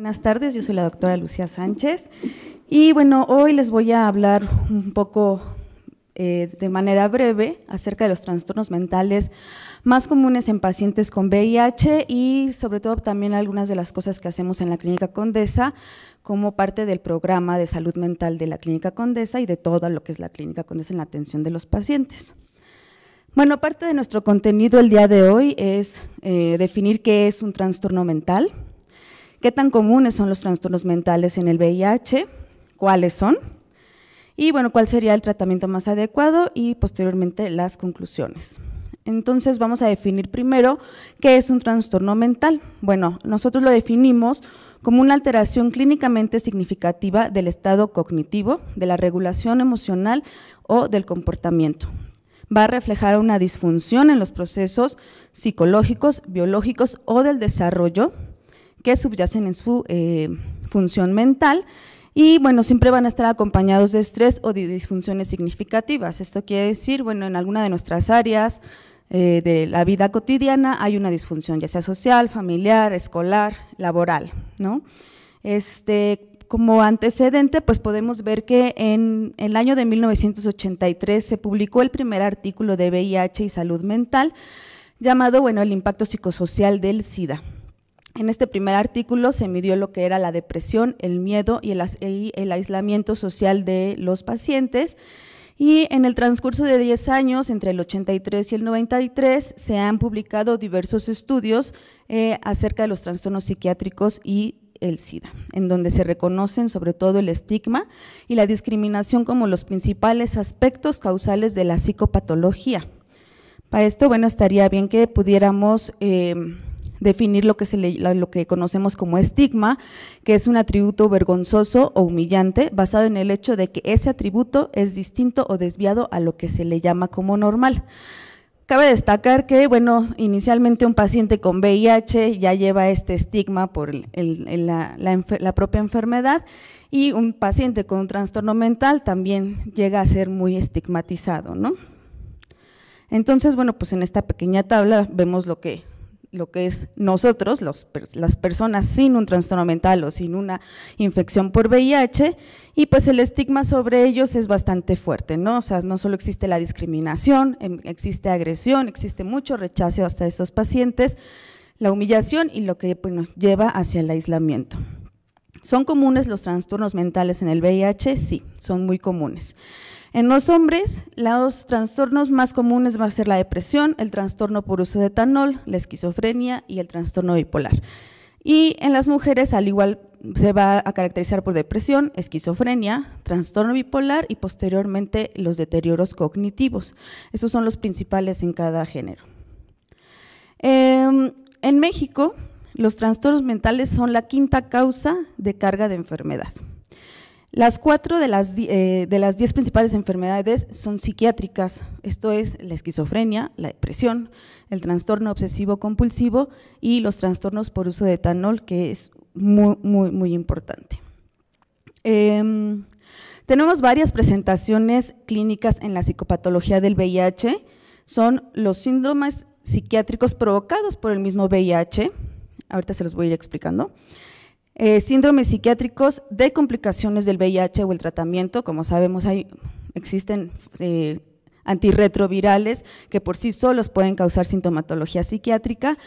Buenas tardes, yo soy la doctora Lucía Sánchez y bueno, hoy les voy a hablar un poco eh, de manera breve acerca de los trastornos mentales más comunes en pacientes con VIH y sobre todo también algunas de las cosas que hacemos en la Clínica Condesa como parte del programa de salud mental de la Clínica Condesa y de todo lo que es la Clínica Condesa en la atención de los pacientes. Bueno, parte de nuestro contenido el día de hoy es eh, definir qué es un trastorno mental, qué tan comunes son los trastornos mentales en el VIH, cuáles son, y bueno, cuál sería el tratamiento más adecuado y posteriormente las conclusiones. Entonces vamos a definir primero qué es un trastorno mental. Bueno, nosotros lo definimos como una alteración clínicamente significativa del estado cognitivo, de la regulación emocional o del comportamiento. Va a reflejar una disfunción en los procesos psicológicos, biológicos o del desarrollo que subyacen en su eh, función mental y bueno, siempre van a estar acompañados de estrés o de disfunciones significativas. Esto quiere decir, bueno, en alguna de nuestras áreas eh, de la vida cotidiana hay una disfunción, ya sea social, familiar, escolar, laboral, ¿no? Este, como antecedente, pues podemos ver que en el año de 1983 se publicó el primer artículo de VIH y salud mental llamado, bueno, el impacto psicosocial del SIDA. En este primer artículo se midió lo que era la depresión, el miedo y el, aislamiento social de los pacientes. Y en el transcurso de 10 años, entre el 83 y el 93, se han publicado diversos estudios eh, acerca de los trastornos psiquiátricos y el SIDA, en donde se reconocen sobre todo el estigma y la discriminación como los principales aspectos causales de la psicopatología. Para esto, bueno, estaría bien que pudiéramos... Eh, definir lo que, se lo que conocemos como estigma, que es un atributo vergonzoso o humillante basado en el hecho de que ese atributo es distinto o desviado a lo que se le llama como normal. Cabe destacar que, bueno, inicialmente un paciente con VIH ya lleva este estigma por la, la, propia enfermedad y un paciente con un trastorno mental también llega a ser muy estigmatizado, ¿no? Entonces, bueno, pues en esta pequeña tabla vemos lo que lo que es nosotros, las personas sin un trastorno mental o sin una infección por VIH, y pues el estigma sobre ellos es bastante fuerte, ¿no? O sea, no solo existe la discriminación, em, existe agresión, existe mucho rechazo hasta estos pacientes, la humillación y lo que pues, nos lleva hacia el aislamiento. ¿Son comunes los trastornos mentales en el VIH? Sí, son muy comunes. En los hombres, los trastornos más comunes van a ser la depresión, el trastorno por uso de etanol, la esquizofrenia y el trastorno bipolar. Y en las mujeres, al igual, se va a caracterizar por depresión, esquizofrenia, trastorno bipolar y posteriormente los deterioros cognitivos. Esos son los principales en cada género. Em, en México, los trastornos mentales son la quinta causa de carga de enfermedad. Las cuatro de las, eh, de las diez principales enfermedades son psiquiátricas, esto es la esquizofrenia, la depresión, el trastorno obsesivo-compulsivo y los trastornos por uso de etanol, que es muy, muy, muy importante. Em, tenemos varias presentaciones clínicas en la psicopatología del VIH, son los síndromes psiquiátricos provocados por el mismo VIH, ahorita se los voy a ir explicando, eh, síndromes psiquiátricos de complicaciones del VIH o el tratamiento, como sabemos existen eh, antirretrovirales que por sí solos pueden causar sintomatología psiquiátrica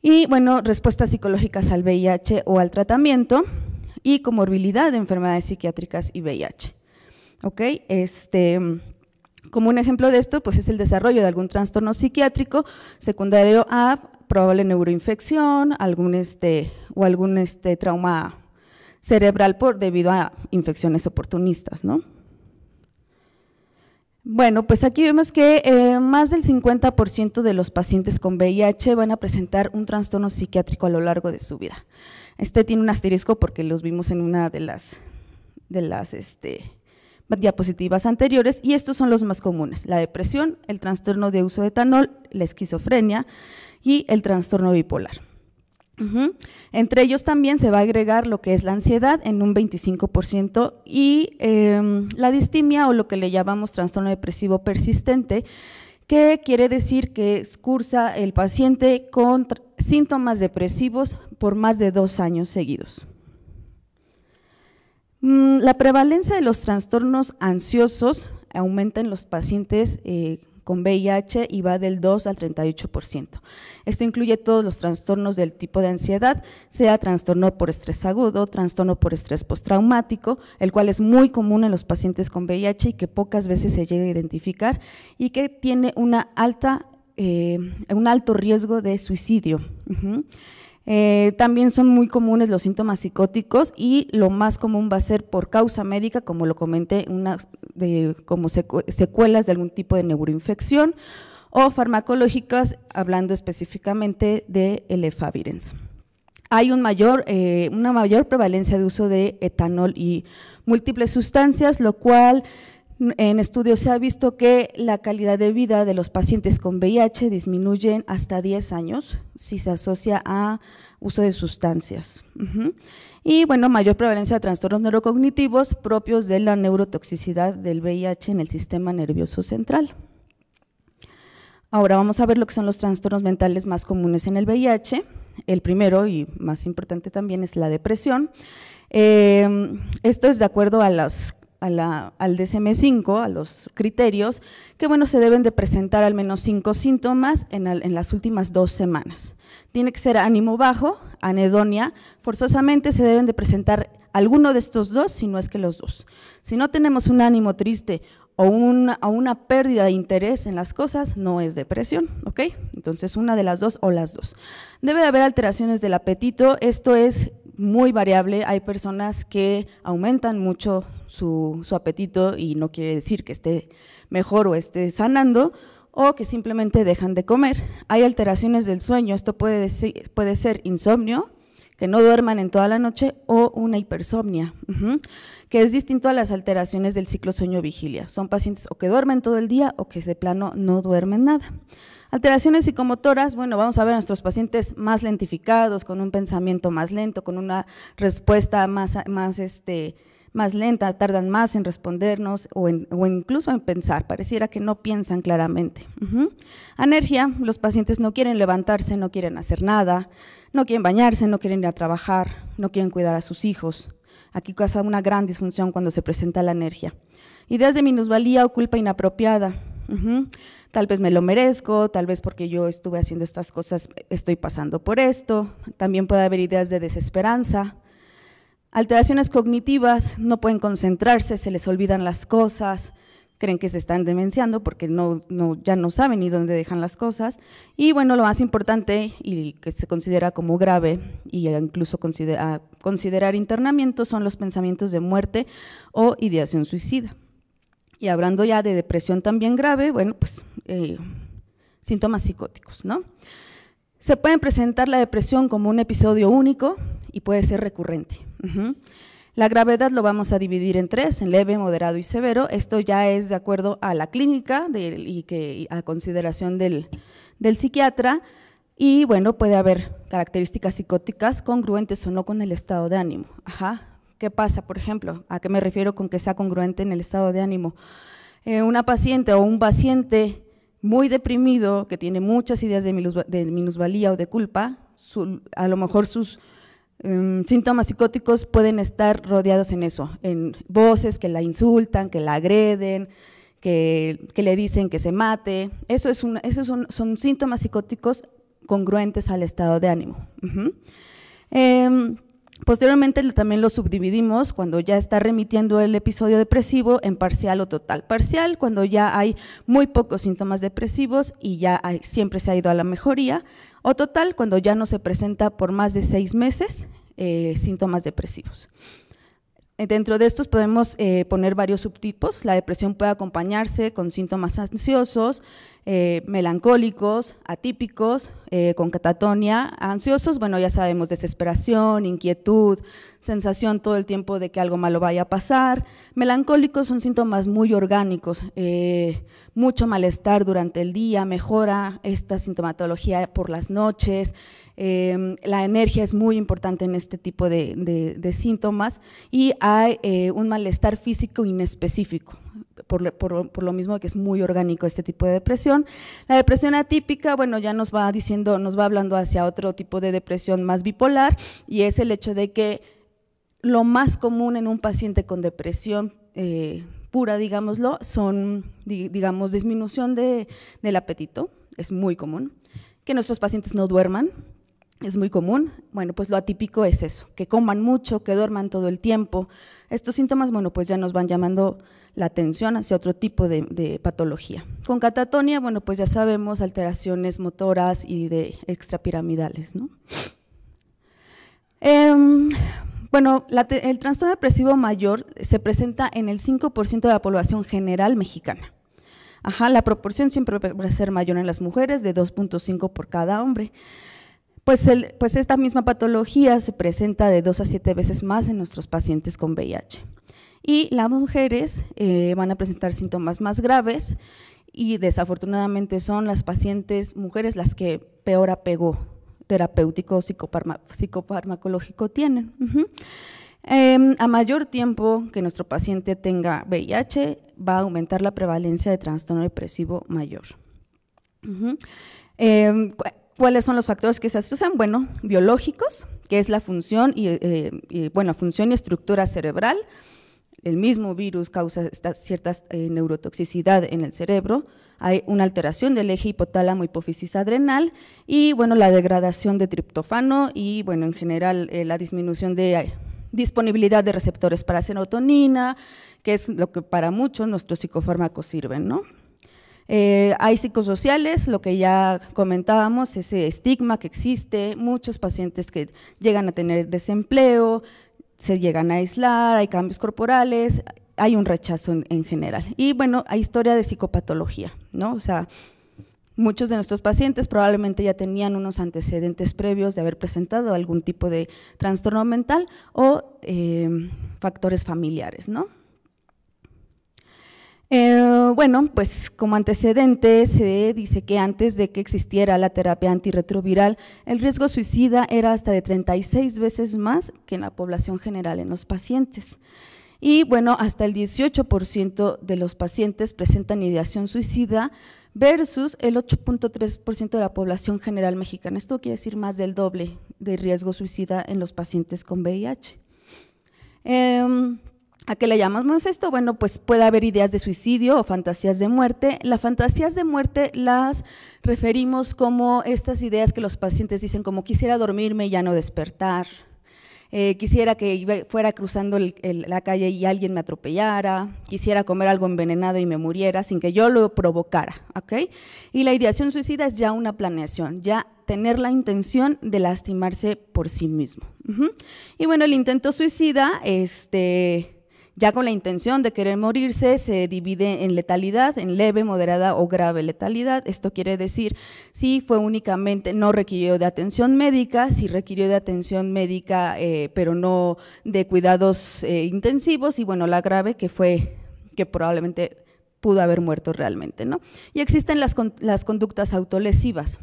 y bueno, respuestas psicológicas al VIH o al tratamiento y comorbilidad de enfermedades psiquiátricas y VIH. ¿Ok? Este, como un ejemplo de esto, pues es el desarrollo de algún trastorno psiquiátrico secundario a probable neuroinfección, algún este, o algún este, trauma cerebral por, debido a infecciones oportunistas, ¿no? Bueno, pues aquí vemos que eh, más del 50% de los pacientes con VIH van a presentar un trastorno psiquiátrico a lo largo de su vida. Este tiene un asterisco porque los vimos en una de las, de las este, diapositivas anteriores y estos son los más comunes, la depresión, el trastorno de uso de etanol, la esquizofrenia, y el trastorno bipolar. Entre ellos también se va a agregar lo que es la ansiedad en un 25% y em, la distimia o lo que le llamamos trastorno depresivo persistente, que quiere decir que cursa el paciente con síntomas depresivos por más de dos años seguidos. Mm, la prevalencia de los trastornos ansiosos aumenta en los pacientes eh, con VIH y va del 2 al 38%. Esto incluye todos los trastornos del tipo de ansiedad, sea trastorno por estrés agudo, trastorno por estrés postraumático, el cual es muy común en los pacientes con VIH y que pocas veces se llega a identificar y que tiene una alta, eh, un alto riesgo de suicidio. Eh, también son muy comunes los síntomas psicóticos y lo más común va a ser por causa médica, como lo comenté, una, de, como secuelas de algún tipo de neuroinfección o farmacológicas, hablando específicamente de el Hay un mayor, eh, una mayor prevalencia de uso de etanol y múltiples sustancias, lo cual en estudios se ha visto que la calidad de vida de los pacientes con VIH disminuye hasta 10 años si se asocia a uso de sustancias. Y bueno, mayor prevalencia de trastornos neurocognitivos propios de la neurotoxicidad del VIH en el sistema nervioso central. Ahora vamos a ver lo que son los trastornos mentales más comunes en el VIH. El primero y más importante también es la depresión. Eh, esto es de acuerdo a las al DSM-5, a los criterios, que bueno, se deben de presentar al menos cinco síntomas en, las últimas dos semanas. Tiene que ser ánimo bajo, anedonia, forzosamente se deben de presentar alguno de estos dos, si no es que los dos. Si no tenemos un ánimo triste o una, una, pérdida de interés en las cosas no es depresión, ¿ok? Entonces una de las dos o las dos. Debe de haber alteraciones del apetito, esto es muy variable, hay personas que aumentan mucho su, apetito y no quiere decir que esté mejor o esté sanando, o que simplemente dejan de comer. Hay alteraciones del sueño, esto puede, puede ser insomnio, que no duerman en toda la noche, o una hipersomnia, que es distinto a las alteraciones del ciclo sueño-vigilia. Son pacientes o que duermen todo el día o que de plano no duermen nada. Alteraciones psicomotoras, bueno, vamos a ver a nuestros pacientes más lentificados, con un pensamiento más lento, con una respuesta más, más este, más lenta, tardan más en respondernos o, incluso en pensar, pareciera que no piensan claramente. Anergia, los pacientes no quieren levantarse, no quieren hacer nada, no quieren bañarse, no quieren ir a trabajar, no quieren cuidar a sus hijos. Aquí pasa una gran disfunción cuando se presenta la energía. Ideas de minusvalía o culpa inapropiada. Tal vez me lo merezco, tal vez porque yo estuve haciendo estas cosas estoy pasando por esto. También puede haber ideas de desesperanza, Alteraciones cognitivas, no pueden concentrarse, se les olvidan las cosas, creen que se están demenciando porque no, ya no saben ni dónde dejan las cosas. Y bueno, lo más importante y que se considera como grave y incluso considerar internamiento son los pensamientos de muerte o ideación suicida. Y hablando ya de depresión también grave, bueno, pues eh, síntomas psicóticos, ¿no? Se pueden presentar la depresión como un episodio único, y puede ser recurrente. La gravedad lo vamos a dividir en tres, en leve, moderado y severo. Esto ya es de acuerdo a la clínica y que a consideración del, psiquiatra. Y bueno, puede haber características psicóticas congruentes o no con el estado de ánimo. ¿Qué pasa, por ejemplo? ¿A qué me refiero con que sea congruente en el estado de ánimo? Eh, una paciente o un paciente muy deprimido, que tiene muchas ideas de, minusvalía o de culpa, a lo mejor sus Em, síntomas psicóticos pueden estar rodeados en eso, en voces que la insultan, que la agreden, que, le dicen que se mate. Eso es un, esos son, síntomas psicóticos congruentes al estado de ánimo. Posteriormente también lo subdividimos cuando ya está remitiendo el episodio depresivo en parcial o total. Parcial cuando ya hay muy pocos síntomas depresivos y ya siempre se ha ido a la mejoría. O total cuando ya no se presenta por más de seis meses eh, síntomas depresivos. Eh, dentro de estos podemos eh, poner varios subtipos. La depresión puede acompañarse con síntomas ansiosos, eh, melancólicos, atípicos, eh, con catatonia, ansiosos, bueno, ya sabemos, desesperación, inquietud, sensación todo el tiempo de que algo malo vaya a pasar. Melancólicos son síntomas muy orgánicos, eh, mucho malestar durante el día, mejora esta sintomatología por las noches, la energía es muy importante en este tipo de síntomas y hay un malestar físico inespecífico por, lo mismo que es muy orgánico este tipo de depresión. La depresión atípica, bueno, ya nos va diciendo, nos va hablando hacia otro tipo de depresión más bipolar y es el hecho de que lo más común en un paciente con depresión eh, pura, digámoslo, son, digamos, disminución del apetito, es muy común, que nuestros pacientes no duerman, es muy común. Bueno, pues lo atípico es eso, que coman mucho, que duerman todo el tiempo. Estos síntomas, bueno, pues ya nos van llamando la atención hacia otro tipo de, patología. Con catatonia, bueno, pues ya sabemos alteraciones motoras y de extrapiramidales, ¿no? Em, bueno, el trastorno depresivo mayor se presenta en el 5% de la población general mexicana. Ajá, la proporción siempre va a ser mayor en las mujeres, de 2.5 por cada hombre. Pues, pues esta misma patología se presenta de 2 a 7 veces más en nuestros pacientes con VIH y las mujeres eh, van a presentar síntomas más graves y desafortunadamente son las pacientes mujeres las que peor apego terapéutico psicofarmacológico tienen. Em, a mayor tiempo que nuestro paciente tenga VIH, va a aumentar la prevalencia de trastorno depresivo mayor. Em, ¿Cuáles son los factores que se asocian? Bueno, biológicos, que es la función y, eh, función y estructura cerebral, el mismo virus causa cierta eh, neurotoxicidad en el cerebro, hay una alteración del eje hipotálamo hipófisis adrenal y bueno, la degradación de triptófano y bueno, en general eh, la disminución de eh, disponibilidad de receptores para serotonina, que es lo que para muchos nuestros psicofármacos sirven, ¿no? hay psicosociales, lo que ya comentábamos, ese estigma que existe, muchos pacientes que llegan a tener desempleo, se llegan a aislar, hay cambios corporales, hay un rechazo en, general. Y bueno, hay historia de psicopatología, ¿no? O sea, muchos de nuestros pacientes probablemente ya tenían unos antecedentes previos de haber presentado algún tipo de trastorno mental o eh, factores familiares, ¿no? Eh, bueno, pues como antecedente se dice que antes de que existiera la terapia antirretroviral, el riesgo suicida era hasta de 36 veces más que en la población general en los pacientes. Y bueno, hasta el 18% de los pacientes presentan ideación suicida versus el 8.3% de la población general mexicana. Esto quiere decir más del doble de riesgo suicida en los pacientes con VIH. Em, ¿A qué le llamamos esto? Bueno, pues puede haber ideas de suicidio o fantasías de muerte. Las fantasías de muerte las referimos como estas ideas que los pacientes dicen como quisiera dormirme y ya no despertar, eh, quisiera que fuera cruzando la calle y alguien me atropellara, quisiera comer algo envenenado y me muriera sin que yo lo provocara, okay Y la ideación suicida es ya una planeación, ya tener la intención de lastimarse por sí mismo. Y bueno, el intento suicida, este ya con la intención de querer morirse, se divide en letalidad, en leve, moderada o grave letalidad. Esto quiere decir si fue únicamente, no requirió de atención médica, si requirió de atención médica, eh, pero no de cuidados eh, intensivos, y bueno, la grave que fue que probablemente pudo haber muerto realmente, ¿no? Y existen las, las conductas autolesivas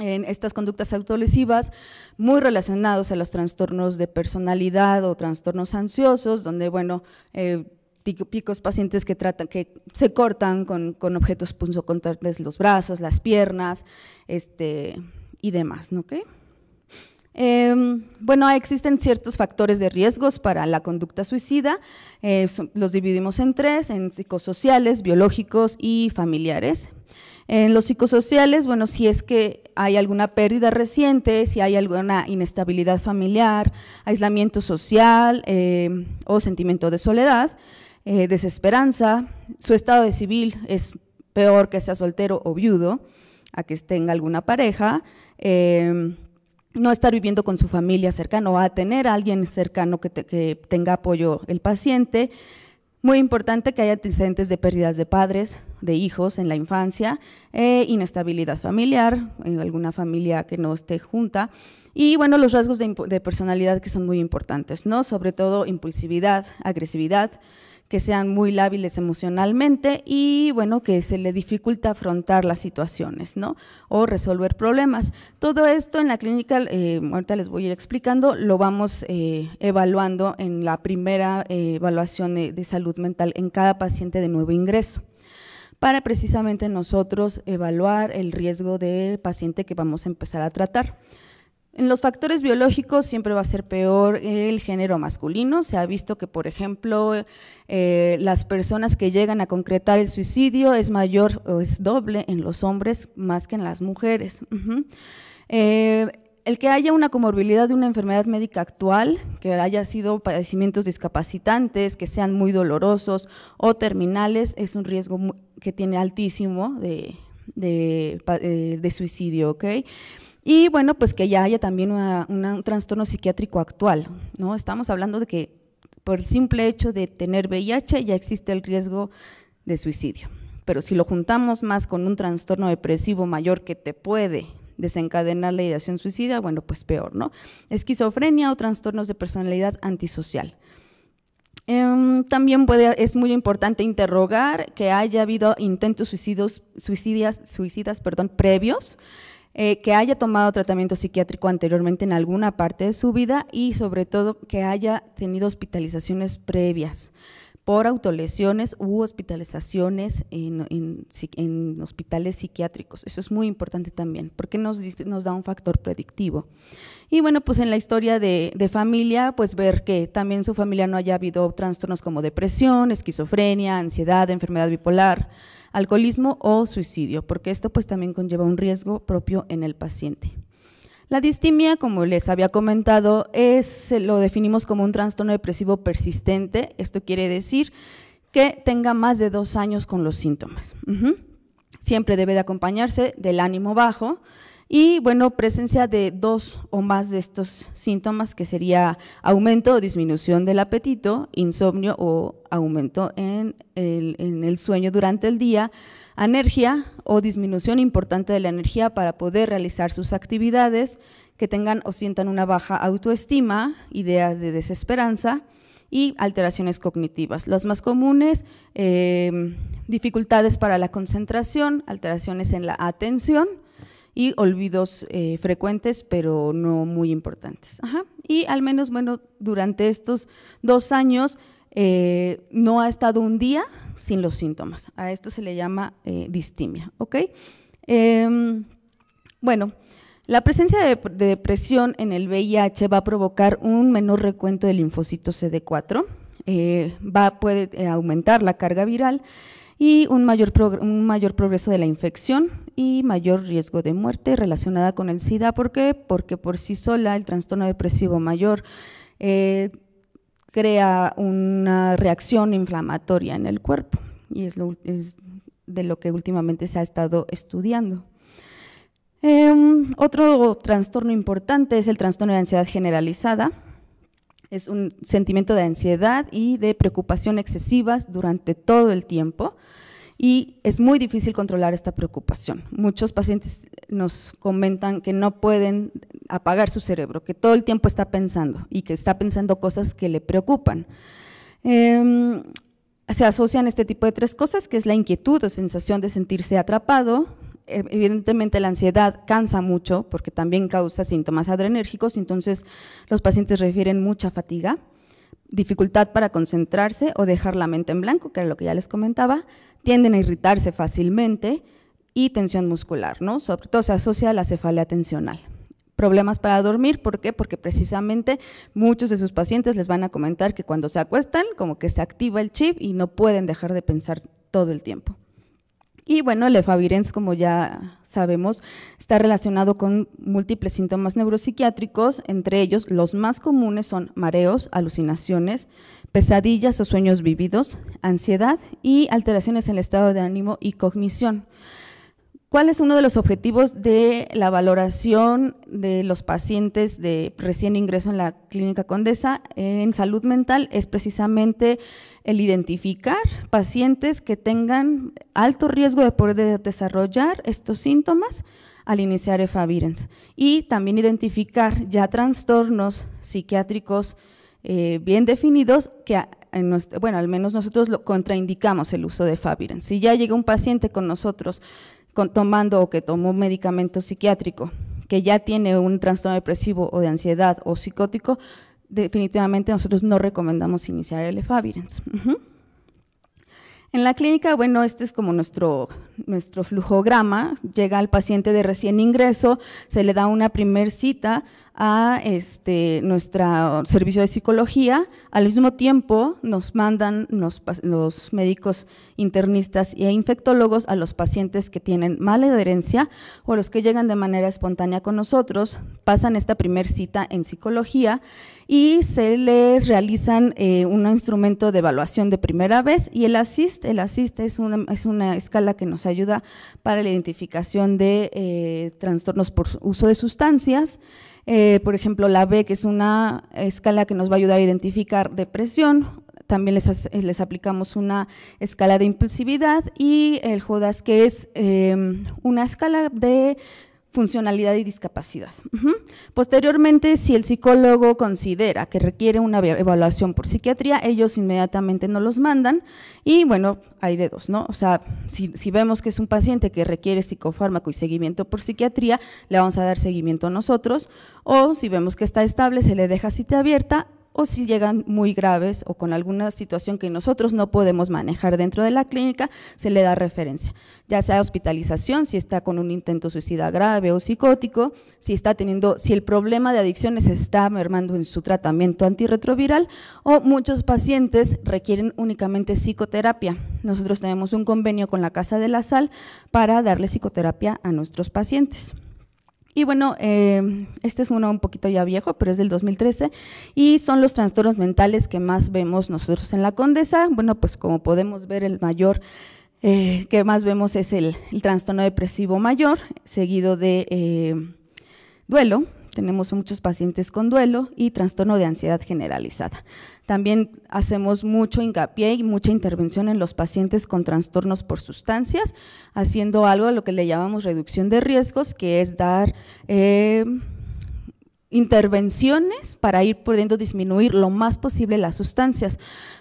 en estas conductas autolesivas muy relacionados a los trastornos de personalidad o trastornos ansiosos, donde, bueno, eh, típicos pacientes que tratan, que se cortan con, con objetos punzocontantes, los brazos, las piernas, este, y demás, em, bueno, existen ciertos factores de riesgos para la conducta suicida, eh, los dividimos en tres, en psicosociales, biológicos y familiares. En los psicosociales, bueno, si es que hay alguna pérdida reciente, si hay alguna inestabilidad familiar, aislamiento social eh, o sentimiento de soledad, eh, desesperanza, su estado de civil es peor que sea soltero o viudo, a que tenga alguna pareja, em, no estar viviendo con su familia cercana o a tener a alguien cercano que, que tenga apoyo el paciente, muy importante que haya antecedentes de pérdidas de padres, de hijos en la infancia, eh, inestabilidad familiar, en eh, alguna familia que no esté junta. Y bueno, los rasgos de, de personalidad que son muy importantes, ¿no? Sobre todo impulsividad, agresividad, que sean muy lábiles emocionalmente y bueno, que se le dificulta afrontar las situaciones, ¿no? O resolver problemas. Todo esto en la clínica, eh, ahorita les voy a ir explicando, lo vamos eh, evaluando en la primera eh, evaluación de salud mental en cada paciente de nuevo ingreso para precisamente nosotros evaluar el riesgo del paciente que vamos a empezar a tratar. En los factores biológicos siempre va a ser peor el género masculino. Se ha visto que, por ejemplo, eh, las personas que llegan a concretar el suicidio es mayor o es doble en los hombres más que en las mujeres. Eh, el que haya una comorbilidad de una enfermedad médica actual, que haya sido padecimientos discapacitantes, que sean muy dolorosos o terminales, es un riesgo que tiene altísimo de, eh, suicidio. ¿okay? Y bueno, pues que ya haya también un trastorno psiquiátrico actual, ¿no? Estamos hablando de que por el simple hecho de tener VIH ya existe el riesgo de suicidio. Pero si lo juntamos más con un trastorno depresivo mayor que te puede desencadenar la ideación suicida, bueno, pues peor, ¿no? Esquizofrenia o trastornos de personalidad antisocial. Em, también puede, es muy importante interrogar que haya habido intentos suicidos, suicidas, suicidas perdón, previos eh, que haya tomado tratamiento psiquiátrico anteriormente en alguna parte de su vida y sobre todo que haya tenido hospitalizaciones previas por autolesiones u hospitalizaciones en, en, en, hospitales psiquiátricos. Eso es muy importante también, porque nos, nos, da un factor predictivo. Y bueno, pues en la historia de, de familia, pues ver que también su familia no haya habido trastornos como depresión, esquizofrenia, ansiedad, enfermedad bipolar, alcoholismo o suicidio, porque esto pues también conlleva un riesgo propio en el paciente. La distimia, como les había comentado, es, lo definimos como un trastorno depresivo persistente. Esto quiere decir que tenga más de dos años con los síntomas. Siempre debe de acompañarse del ánimo bajo, y bueno, presencia de dos o más de estos síntomas que sería aumento o disminución del apetito, insomnio o aumento en el, sueño durante el día, anergia o disminución importante de la energía para poder realizar sus actividades, que tengan o sientan una baja autoestima, ideas de desesperanza y alteraciones cognitivas. Las más comunes, eh, dificultades para la concentración, alteraciones en la atención, y olvidos eh, frecuentes, pero no muy importantes. Y al menos, bueno, durante estos dos años eh, no ha estado un día sin los síntomas. A esto se le llama eh, distimia, em, bueno, la presencia de, depresión en el VIH va a provocar un menor recuento de linfocito CD4, va, puede aumentar la carga viral y un mayor, un mayor progreso de la infección y mayor riesgo de muerte relacionada con el SIDA. ¿Por qué? Porque por sí sola el trastorno depresivo mayor eh, crea una reacción inflamatoria en el cuerpo y es, de lo que últimamente se ha estado estudiando. Em, otro trastorno importante es el trastorno de ansiedad generalizada. Es un sentimiento de ansiedad y de preocupación excesivas durante todo el tiempo y es muy difícil controlar esta preocupación. Muchos pacientes nos comentan que no pueden apagar su cerebro, que todo el tiempo está pensando y que está pensando cosas que le preocupan. Em, se asocian este tipo de tres cosas, que es la inquietud o sensación de sentirse atrapado, em, evidentemente la ansiedad cansa mucho porque también causa síntomas adrenérgicos, entonces los pacientes refieren mucha fatiga dificultad para concentrarse o dejar la mente en blanco, que era lo que ya les comentaba, tienden a irritarse fácilmente y tensión muscular, ¿no? Sobre todo se asocia a la cefalea tensional. Problemas para dormir, ¿por qué? Porque precisamente muchos de sus pacientes les van a comentar que cuando se acuestan, como que se activa el chip y no pueden dejar de pensar todo el tiempo. Y bueno, el efavirenz, como ya sabemos, está relacionado con múltiples síntomas neuropsiquiátricos, entre ellos los más comunes son mareos, alucinaciones, pesadillas o sueños vividos, ansiedad y alteraciones en el estado de ánimo y cognición. ¿Cuál es uno de los objetivos de la valoración de los pacientes de recién ingreso en la clínica Condesa en salud mental? Es precisamente el identificar pacientes que tengan alto riesgo de poder desarrollar estos síntomas al iniciar efavirenz y también identificar ya trastornos psiquiátricos eh, bien definidos que bueno, al menos nosotros lo contraindicamos el uso de efavirenz Si ya llega un paciente con nosotros con, tomando o que tomó un medicamento psiquiátrico que ya tiene un trastorno depresivo o de ansiedad o psicótico, definitivamente nosotros no recomendamos iniciar el efavirenz. En la clínica, bueno, este es como nuestro, nuestro flujograma, llega al paciente de recién ingreso, se le da una primer cita a este, nuestro servicio de psicología. Al mismo tiempo nos mandan los, médicos internistas e infectólogos a los pacientes que tienen mala adherencia o a los que llegan de manera espontánea con nosotros, pasan esta primer cita en psicología y se les realizan eh, un instrumento de evaluación de primera vez y el ASIST, el ASIST es una, escala que nos ayuda para la identificación de eh, trastornos por uso de sustancias. Eh, por ejemplo, la B, que es una escala que nos va a ayudar a identificar depresión, también les, eh, aplicamos una escala de impulsividad y el JODAS, que es eh, una escala de funcionalidad y discapacidad. Posteriormente, si el psicólogo considera que requiere una evaluación por psiquiatría, ellos inmediatamente no los mandan y bueno, hay dedos, ¿no? O sea, si, vemos que es un paciente que requiere psicofármaco y seguimiento por psiquiatría, le vamos a dar seguimiento a nosotros, o si vemos que está estable, se le deja cita abierta o si llegan muy graves o con alguna situación que nosotros no podemos manejar dentro de la clínica, se le da referencia, ya sea hospitalización, si está con un intento suicida grave o psicótico, si está teniendo, si el problema de adicciones está mermando en su tratamiento antirretroviral o muchos pacientes requieren únicamente psicoterapia. Nosotros tenemos un convenio con la Casa de la Sal para darle psicoterapia a nuestros pacientes. Y bueno, eh, este es uno un poquito ya viejo, pero es del 2013, y son los trastornos mentales que más vemos nosotros en la condesa. Bueno, pues como podemos ver, el mayor eh, que más vemos es el, trastorno depresivo mayor, seguido de eh, duelo, tenemos muchos pacientes con duelo y trastorno de ansiedad generalizada. También hacemos mucho hincapié y mucha intervención en los pacientes con trastornos por sustancias, haciendo algo a lo que le llamamos reducción de riesgos, que es dar… Eh, intervenciones para ir pudiendo disminuir lo más posible las sustancias.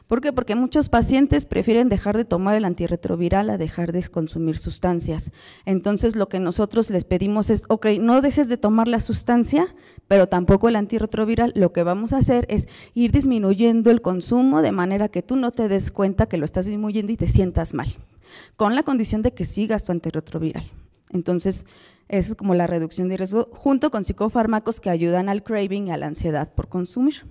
¿Por qué? Porque muchos pacientes prefieren dejar de tomar el antirretroviral a dejar de consumir sustancias. Entonces lo que nosotros les pedimos es, ok, no dejes de tomar la sustancia, pero tampoco el antirretroviral. Lo que vamos a hacer es ir disminuyendo el consumo de manera que tú no te des cuenta que lo estás disminuyendo y te sientas mal, con la condición de que sigas tu antirretroviral. Entonces, es como la reducción de riesgo, junto con psicofármacos que ayudan al craving, a la ansiedad por consumir.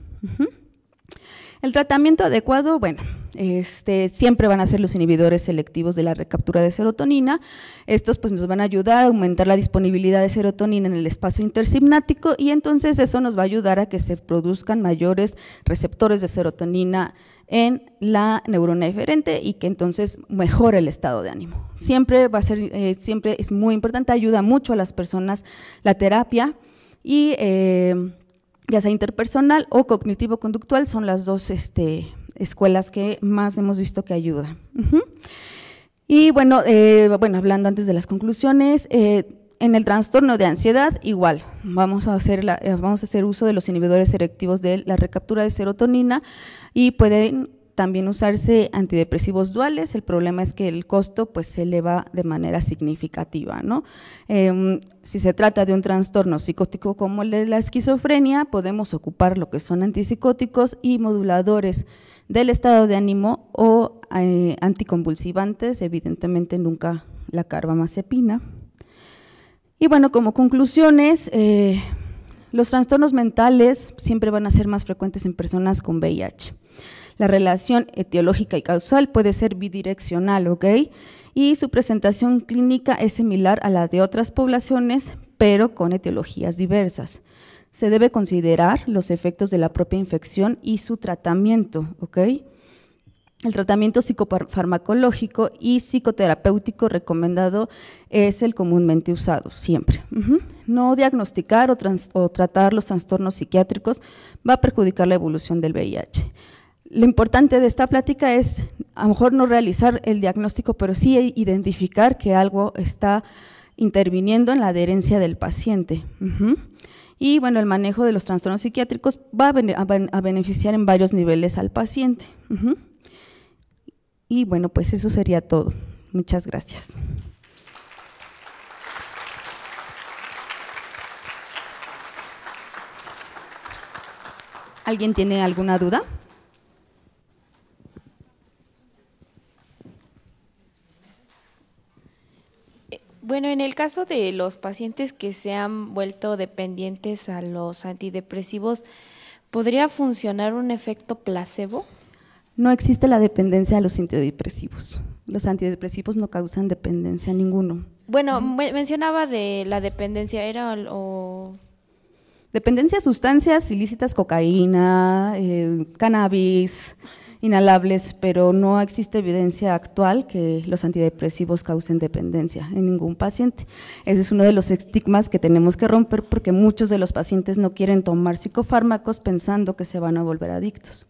El tratamiento adecuado, bueno, este, siempre van a ser los inhibidores selectivos de la recaptura de serotonina. Estos pues nos van a ayudar a aumentar la disponibilidad de serotonina en el espacio intersimnático y entonces eso nos va a ayudar a que se produzcan mayores receptores de serotonina en la neurona diferente y que entonces mejore el estado de ánimo. Siempre va a ser, eh, siempre es muy importante, ayuda mucho a las personas la terapia y eh, ya sea interpersonal o cognitivo-conductual, son las dos este, escuelas que más hemos visto que ayuda. Y bueno, eh, bueno, hablando antes de las conclusiones, eh, en el trastorno de ansiedad, igual, vamos a, hacer eh, vamos a hacer uso de los inhibidores erectivos de la recaptura de serotonina y pueden también usarse antidepresivos duales, el problema es que el costo pues se eleva de manera significativa. ¿no? Em, si se trata de un trastorno psicótico como el de la esquizofrenia, podemos ocupar lo que son antipsicóticos y moduladores del estado de ánimo o eh, anticonvulsivantes, evidentemente nunca la carbamazepina. Y bueno, como conclusiones, eh, los trastornos mentales siempre van a ser más frecuentes en personas con VIH. La relación etiológica y causal puede ser bidireccional, ¿ok? Y su presentación clínica es similar a la de otras poblaciones, pero con etiologías diversas. Se debe considerar los efectos de la propia infección y su tratamiento, ¿ok? El tratamiento psicofarmacológico y psicoterapéutico recomendado es el comúnmente usado, siempre. No diagnosticar o, tratar los trastornos psiquiátricos va a perjudicar la evolución del VIH. Lo importante de esta plática es, a lo mejor no realizar el diagnóstico, pero sí identificar que algo está interviniendo en la adherencia del paciente. Y bueno, el manejo de los trastornos psiquiátricos va a, beneficiar en varios niveles al paciente. Y bueno, pues eso sería todo. Muchas gracias. ¿Alguien tiene alguna duda? Bueno, en el caso de los pacientes que se han vuelto dependientes a los antidepresivos, ¿podría funcionar un efecto placebo? No existe la dependencia a los antidepresivos. Los antidepresivos no causan dependencia a ninguno. Bueno, mencionaba de la dependencia, era o Dependencia a sustancias ilícitas, cocaína, eh, cannabis, inalables, pero no existe evidencia actual que los antidepresivos causen dependencia en ningún paciente. Ese es uno de los estigmas que tenemos que romper porque muchos de los pacientes no quieren tomar psicofármacos pensando que se van a volver adictos.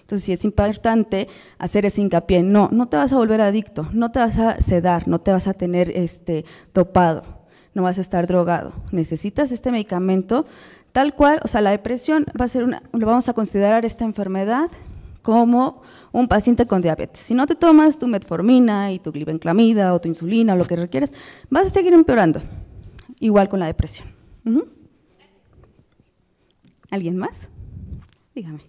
Entonces, sí es importante hacer ese hincapié. No, no te vas a volver adicto, no te vas a sedar, no te vas a tener este, topado, no vas a estar drogado. Necesitas este medicamento tal cual, o sea, la depresión va a ser una, lo vamos a considerar esta enfermedad como un paciente con diabetes. Si no te tomas tu metformina y tu glibenclamida o tu insulina o lo que requieres, vas a seguir empeorando. Igual con la depresión. ¿Alguien más? Dígame.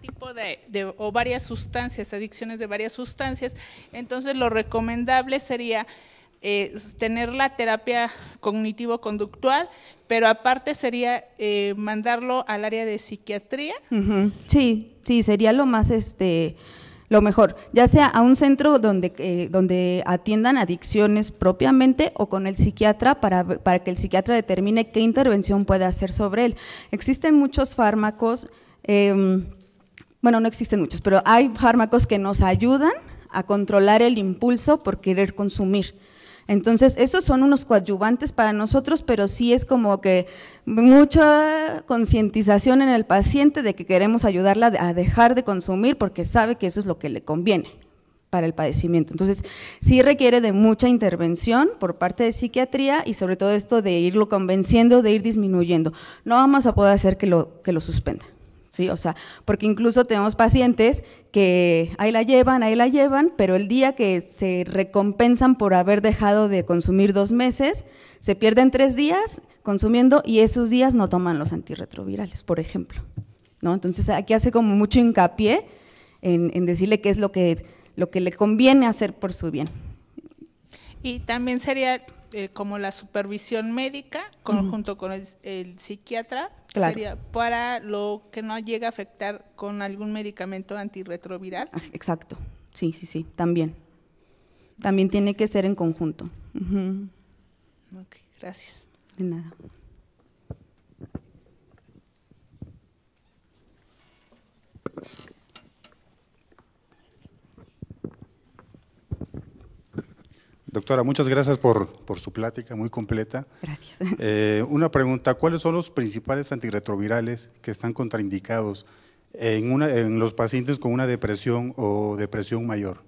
tipo de, de, o varias sustancias, adicciones de varias sustancias, entonces lo recomendable sería eh, tener la terapia cognitivo-conductual, pero aparte sería eh, mandarlo al área de psiquiatría. Sí, sí, sería lo más este lo mejor, ya sea a un centro donde, eh, donde atiendan adicciones propiamente o con el psiquiatra para, para que el psiquiatra determine qué intervención puede hacer sobre él. Existen muchos fármacos, em, bueno, no existen muchos, pero hay fármacos que nos ayudan a controlar el impulso por querer consumir. Entonces, esos son unos coadyuvantes para nosotros, pero sí es como que mucha concientización en el paciente de que queremos ayudarla a dejar de consumir porque sabe que eso es lo que le conviene para el padecimiento. Entonces, sí requiere de mucha intervención por parte de psiquiatría y sobre todo esto de irlo convenciendo, de ir disminuyendo. No vamos a poder hacer que lo, que lo suspenda. O sea, porque incluso tenemos pacientes que ahí la llevan, ahí la llevan, pero el día que se recompensan por haber dejado de consumir dos meses, se pierden tres días consumiendo y esos días no toman los antirretrovirales, por ejemplo. Entonces aquí hace como mucho hincapié en, decirle qué es lo que, lo que le conviene hacer por su bien. Y también sería eh, como la supervisión médica, junto con el psiquiatra, Sería para lo que no llega a afectar con algún medicamento antirretroviral. Ah, exacto, sí, sí, sí, también. También tiene que ser en conjunto. Ok, gracias. De nada. Doctora, muchas gracias por, su plática muy completa. Gracias. Eh, una pregunta, ¿cuáles son los principales antirretrovirales que están contraindicados en, una, en los pacientes con una depresión o depresión mayor?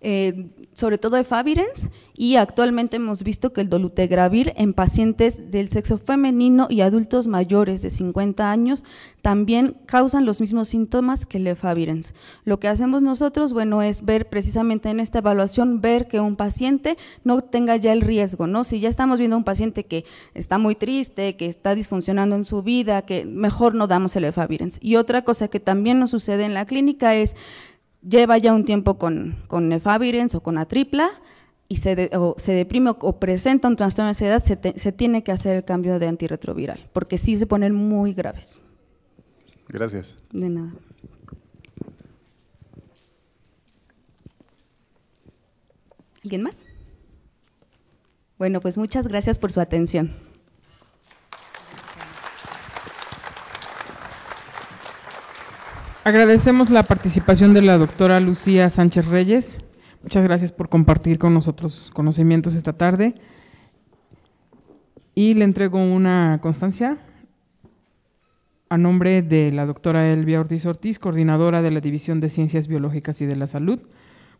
Eh, sobre todo de Favirens, y actualmente hemos visto que el dolutegravir en pacientes del sexo femenino y adultos mayores de 50 años también causan los mismos síntomas que el Favirens. Lo que hacemos nosotros, bueno, es ver precisamente en esta evaluación, ver que un paciente no tenga ya el riesgo, ¿no? Si ya estamos viendo un paciente que está muy triste, que está disfuncionando en su vida, que mejor no damos el Favirens. Y otra cosa que también nos sucede en la clínica es lleva ya un tiempo con, con nefavirens o con atripla y se, se deprime o, presenta un trastorno de ansiedad, se, se, tiene que hacer el cambio de antirretroviral, porque sí se ponen muy graves. Gracias. De nada. ¿Alguien más? Bueno, pues muchas gracias por su atención. Agradecemos la participación de la doctora Lucía Sánchez Reyes. Muchas gracias por compartir con nosotros conocimientos esta tarde. Y le entrego una constancia a nombre de la doctora Elvia Ortiz Ortiz, coordinadora de la División de Ciencias Biológicas y de la Salud,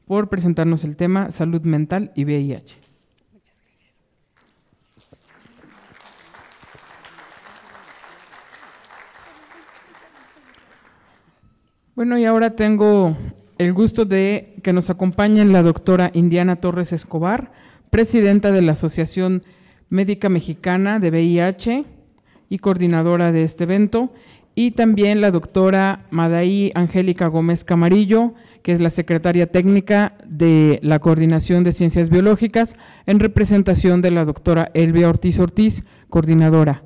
por presentarnos el tema Salud Mental y VIH. Bueno, y ahora tengo el gusto de que nos acompañen la doctora Indiana Torres Escobar, presidenta de la Asociación Médica Mexicana de VIH y coordinadora de este evento, y también la doctora Madaí Angélica Gómez Camarillo, que es la secretaria técnica de la Coordinación de Ciencias Biológicas, en representación de la doctora Elvia Ortiz Ortiz, coordinadora.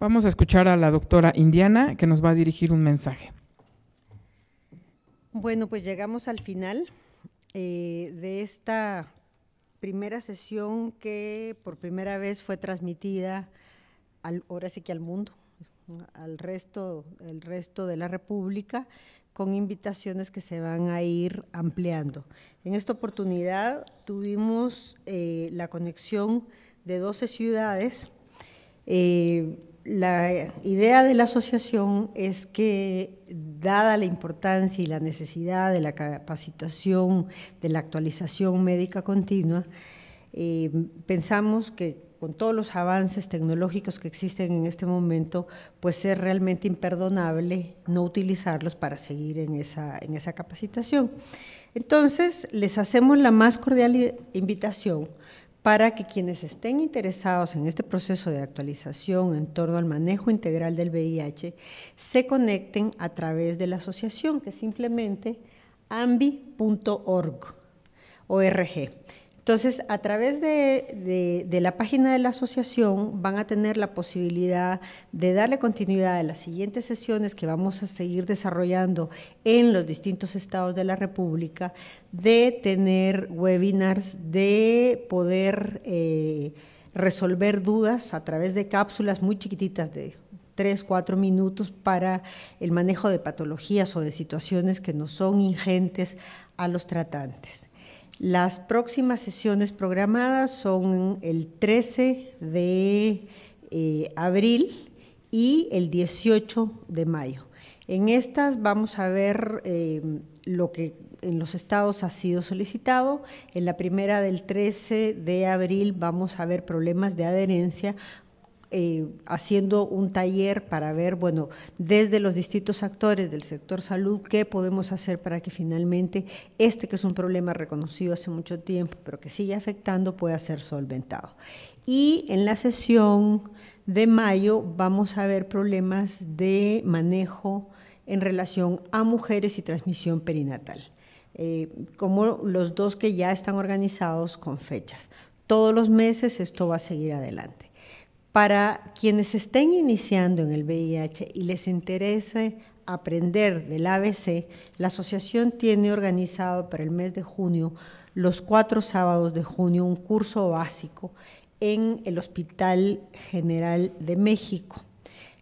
Vamos a escuchar a la doctora Indiana que nos va a dirigir un mensaje. Bueno, pues llegamos al final eh, de esta primera sesión que por primera vez fue transmitida ahora sí que al mundo, al resto, el resto de la República, con invitaciones que se van a ir ampliando. En esta oportunidad tuvimos eh, la conexión de 12 ciudades. Eh, la idea de la asociación es que, dada la importancia y la necesidad de la capacitación, de la actualización médica continua, eh, pensamos que con todos los avances tecnológicos que existen en este momento, pues es realmente imperdonable no utilizarlos para seguir en esa capacitación. Entonces, les hacemos la más cordial invitación para que quienes estén interesados en este proceso de actualización en torno al manejo integral del VIH se conecten a través de la asociación que es simplemente ambi.org. Entonces, a través de, la página de la asociación van a tener la posibilidad de darle continuidad a las siguientes sesiones que vamos a seguir desarrollando en los distintos estados de la República, de tener webinars, de poder eh, resolver dudas a través de cápsulas muy chiquititas de tres, cuatro minutos para el manejo de patologías o de situaciones que no son ingentes a los tratantes. Las próximas sesiones programadas son el 13 de eh, abril y el 18 de mayo. En estas vamos a ver eh, lo que en los estados ha sido solicitado. En la primera del 13 de abril vamos a ver problemas de adherencia eh, haciendo un taller para ver, bueno, desde los distintos actores del sector salud, qué podemos hacer para que finalmente este, que es un problema reconocido hace mucho tiempo, pero que sigue afectando, pueda ser solventado. Y en la sesión de mayo vamos a ver problemas de manejo en relación a mujeres y transmisión perinatal. Eh, como los dos que ya están organizados con fechas. Todos los meses esto va a seguir adelante. Para quienes estén iniciando en el VIH y les interese aprender del ABC, la asociación tiene organizado para el mes de junio, los cuatro sábados de junio, un curso básico en el Hospital General de México.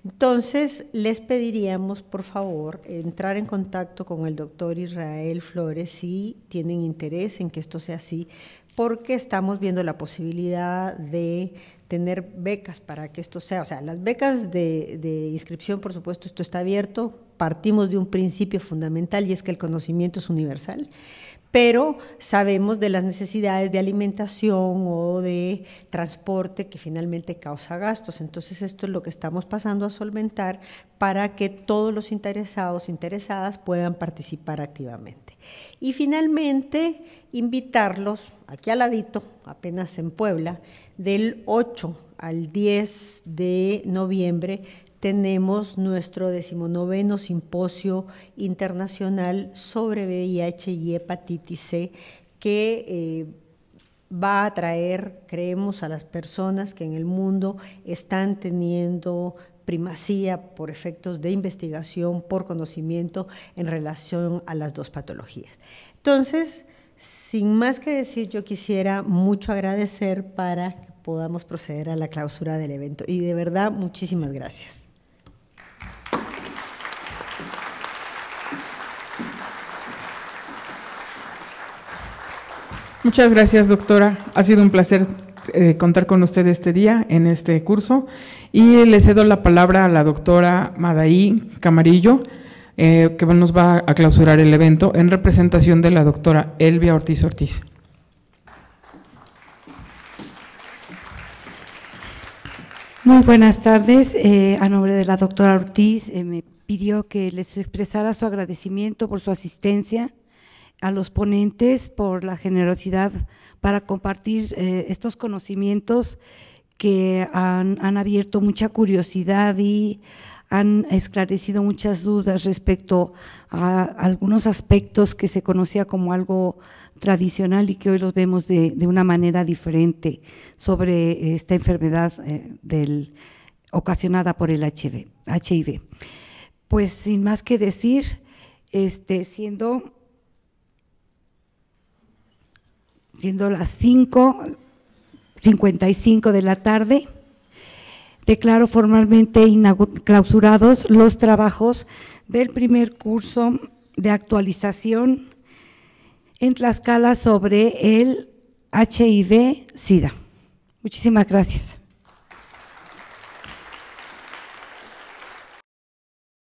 Entonces, les pediríamos, por favor, entrar en contacto con el doctor Israel Flores si tienen interés en que esto sea así, porque estamos viendo la posibilidad de tener becas para que esto sea. O sea, las becas de, de, inscripción, por supuesto, esto está abierto. Partimos de un principio fundamental y es que el conocimiento es universal pero sabemos de las necesidades de alimentación o de transporte que finalmente causa gastos. Entonces esto es lo que estamos pasando a solventar para que todos los interesados, interesadas puedan participar activamente. Y finalmente invitarlos aquí al ladito, apenas en Puebla, del 8 al 10 de noviembre tenemos nuestro decimonoveno simposio internacional sobre VIH y hepatitis C que eh, va a atraer, creemos, a las personas que en el mundo están teniendo primacía por efectos de investigación, por conocimiento en relación a las dos patologías. Entonces, sin más que decir, yo quisiera mucho agradecer para que podamos proceder a la clausura del evento. Y de verdad, muchísimas gracias. Muchas gracias, doctora. Ha sido un placer eh, contar con usted este día en este curso. Y le cedo la palabra a la doctora Madaí Camarillo, eh, que nos va a clausurar el evento en representación de la doctora Elvia Ortiz Ortiz. Muy buenas tardes. Eh, a nombre de la doctora Ortiz, me pidió que les expresara su agradecimiento por su asistencia a los ponentes por la generosidad para compartir eh, estos conocimientos que han, abierto mucha curiosidad y han esclarecido muchas dudas respecto a algunos aspectos que se conocía como algo tradicional y que hoy los vemos de, una manera diferente sobre esta enfermedad eh, del, ocasionada por el HIV. Pues sin más que decir, este, siendo siendo las 5.55 de la tarde, declaro formalmente clausurados los trabajos del primer curso de actualización en Tlaxcala sobre el HIV-Sida. Muchísimas gracias.